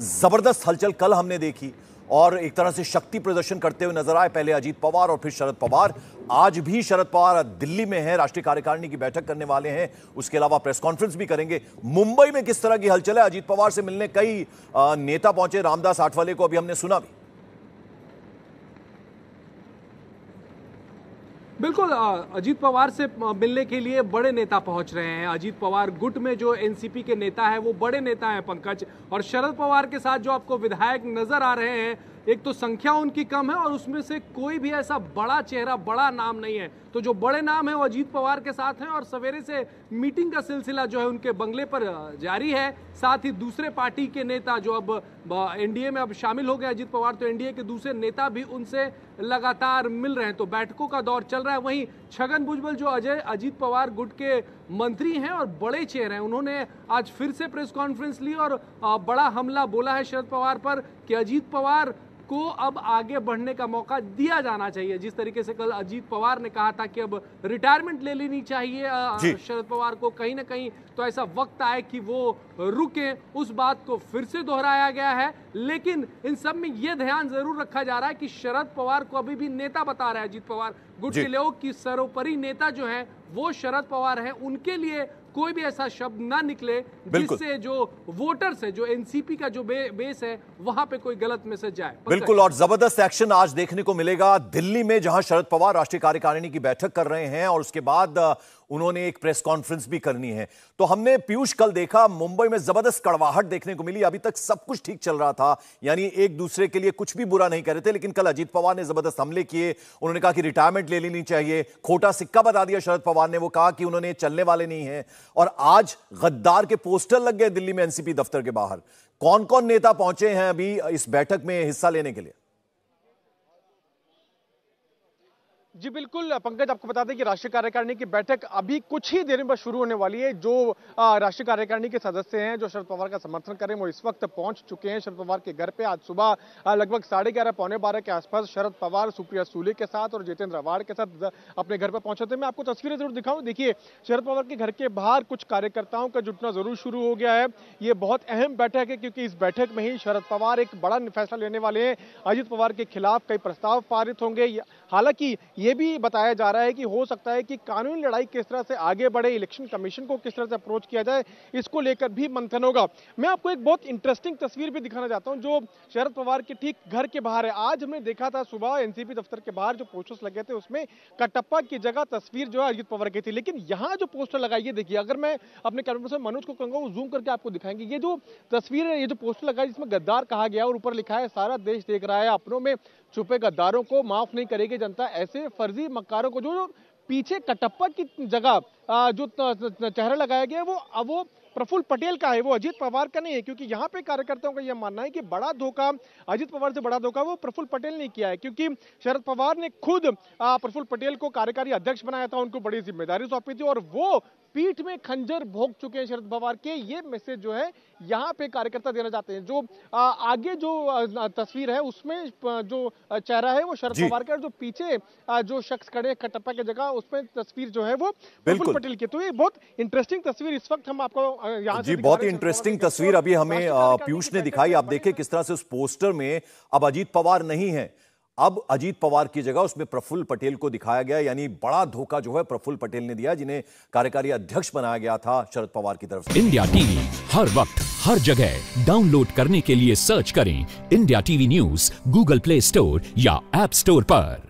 जबरदस्त हलचल कल हमने देखी और एक तरह से शक्ति प्रदर्शन करते हुए नजर आए पहले अजीत पवार और फिर शरद पवार आज भी शरद पवार दिल्ली में हैं राष्ट्रीय कार्यकारिणी की बैठक करने वाले हैं उसके अलावा प्रेस कॉन्फ्रेंस भी करेंगे मुंबई में किस तरह की हलचल है अजीत पवार से मिलने कई नेता पहुंचे रामदास आठवाले को अभी हमने सुना भी बिल्कुल अजीत पवार से मिलने के लिए बड़े नेता पहुंच रहे हैं अजीत पवार गुट में जो एनसीपी के नेता है वो बड़े नेता हैं पंकज और शरद पवार के साथ जो आपको विधायक नजर आ रहे हैं एक तो संख्या उनकी कम है और उसमें से कोई भी ऐसा बड़ा चेहरा बड़ा नाम नहीं है तो जो बड़े नाम है वो अजीत पवार के साथ हैं और सवेरे से मीटिंग का सिलसिला जो है उनके बंगले पर जारी है साथ ही दूसरे पार्टी के नेता जो अब एनडीए में अब शामिल हो गए अजीत पवार तो एनडीए के दूसरे नेता भी उनसे लगातार मिल रहे हैं तो बैठकों का दौर चल रहा है वहीं छगन भुजबल जो अजय अजीत पवार गुट के मंत्री हैं और बड़े चेहरे हैं उन्होंने आज फिर से प्रेस कॉन्फ्रेंस ली और बड़ा हमला बोला है शरद पवार पर कि अजीत पवार को अब आगे बढ़ने का मौका दिया जाना चाहिए जिस तरीके से कल अजीत पवार ने कहा था कि अब रिटायरमेंट ले लेनी चाहिए शरद पवार को कहीं ना कहीं तो ऐसा वक्त आए कि वो रुके उस बात को फिर से दोहराया गया है लेकिन इन सब में यह ध्यान जरूर रखा जा रहा है कि शरद पवार को अभी भी नेता बता रहे हैं अजीत पवार गुटगिलोक की सर्वोपरि नेता जो है वो शरद पवार है उनके लिए कोई भी ऐसा शब्द ना निकले जिससे जो वोटर्स है जो एनसीपी का जो बे, बेस है वहां पे कोई गलत मैसेज जाए बिल्कुल और जबरदस्त एक्शन आज देखने को मिलेगा दिल्ली में जहां शरद पवार राष्ट्रीय कार्यकारिणी की बैठक कर रहे हैं और उसके बाद उन्होंने एक प्रेस कॉन्फ्रेंस भी करनी है तो हमने पीयूष कल देखा मुंबई में जबरदस्त कड़वाहट देखने को मिली अभी तक सब कुछ ठीक चल रहा था यानी एक दूसरे के लिए कुछ भी बुरा नहीं कर रहे थे लेकिन कल अजीत पवार ने जबरदस्त हमले किए उन्होंने कहा कि रिटायरमेंट ले लेनी चाहिए खोटा सिक्का बता दिया शरद पवार ने वो कहा कि उन्होंने चलने वाले नहीं है और आज गद्दार के पोस्टर लग गए दिल्ली में एनसीपी दफ्तर के बाहर कौन कौन नेता पहुंचे हैं अभी इस बैठक में हिस्सा लेने के लिए जी बिल्कुल पंकज आपको बता दें कि राष्ट्रीय कार्यकारिणी की बैठक अभी कुछ ही देर में बस शुरू होने वाली है जो राष्ट्रीय कार्यकारिणी के सदस्य हैं जो शरद पवार का समर्थन करें वो इस वक्त पहुंच चुके हैं शरद पवार के घर पे आज सुबह लगभग साढ़े ग्यारह पौने बारह के आसपास शरद पवार सुप्रिया सूले के साथ और जितेंद्र अवाड़ के साथ अपने घर पर पहुंचे थे मैं आपको तस्वीरें जरूर दिखाऊं देखिए शरद पवार के घर के बाहर कुछ कार्यकर्ताओं का जुटना जरूर शुरू हो गया है ये बहुत अहम बैठक है क्योंकि इस बैठक में ही शरद पवार एक बड़ा फैसला लेने वाले हैं अजित पवार के खिलाफ कई प्रस्ताव पारित होंगे हालांकि ये भी बताया जा रहा है कि हो सकता है कि कानूनी लड़ाई किस तरह से आगे बढ़े इलेक्शन कमीशन को किस तरह से अप्रोच किया जाए इसको लेकर भी मंथन होगा मैं आपको एक बहुत इंटरेस्टिंग तस्वीर भी दिखाना चाहता हूँ जो शरद पवार के ठीक घर के बाहर है आज हमने देखा था सुबह एनसीपी दफ्तर के बाहर जो पोस्टर्स लगे थे उसमें कटप्पा की जगह तस्वीर जो है अजित पवार की थी लेकिन यहाँ जो पोस्टर लगाई ये देखिए अगर मैं अपने कैमरा से मनोज को कहूंगा वो जूम करके आपको दिखाएंगे ये जो तस्वीर है ये जो पोस्टर लगा है जिसमें गद्दार कहा गया और ऊपर लिखा है सारा देश देख रहा है अपनों में छुपे गद्दारों को माफ नहीं करेगी जनता ऐसे फर्जी मक्कारों को जो पीछे कटप्पा की जगह जो चेहरा लगाया गया वो अब वो प्रफुल्ल पटेल का है वो अजीत पवार का नहीं है क्योंकि यहाँ पे कार्यकर्ताओं का यह मानना है कि बड़ा धोखा अजीत पवार से बड़ा धोखा वो प्रफुल्ल पटेल ने किया है क्योंकि शरद पवार ने खुद प्रफुल्ल पटेल को कार्यकारी अध्यक्ष बनाया था उनको बड़ी जिम्मेदारी सौंपी थी और वो पीठ में खंजर भोग चुके हैं शरद पवार के ये मैसेज जो है यहाँ पे कार्यकर्ता देना चाहते हैं जो आगे जो तस्वीर है उसमें जो चेहरा है वो शरद पवार का जो पीछे जो शख्स खड़े कटप्पा की जगह उसमें तस्वीर जो है वो बिल्कुल पटेल की तो ये बहुत इंटरेस्टिंग तस्वीर इस वक्त हम आपको यहाँ जी बहुत इंटरेस्टिंग तो तस्वीर अभी हमें पीयूष ने दिखाई आप देखिए किस तरह से उस पोस्टर में अब अजीत पवार नहीं है अब अजीत पवार की जगह उसमें प्रफुल्ल पटेल को दिखाया गया यानी बड़ा धोखा जो है प्रफुल्ल पटेल ने दिया जिन्हें कार्यकारी अध्यक्ष बनाया गया था शरद पवार की तरफ से इंडिया टीवी हर वक्त हर जगह डाउनलोड करने के लिए सर्च करें India TV news Google Play Store या एप स्टोर पर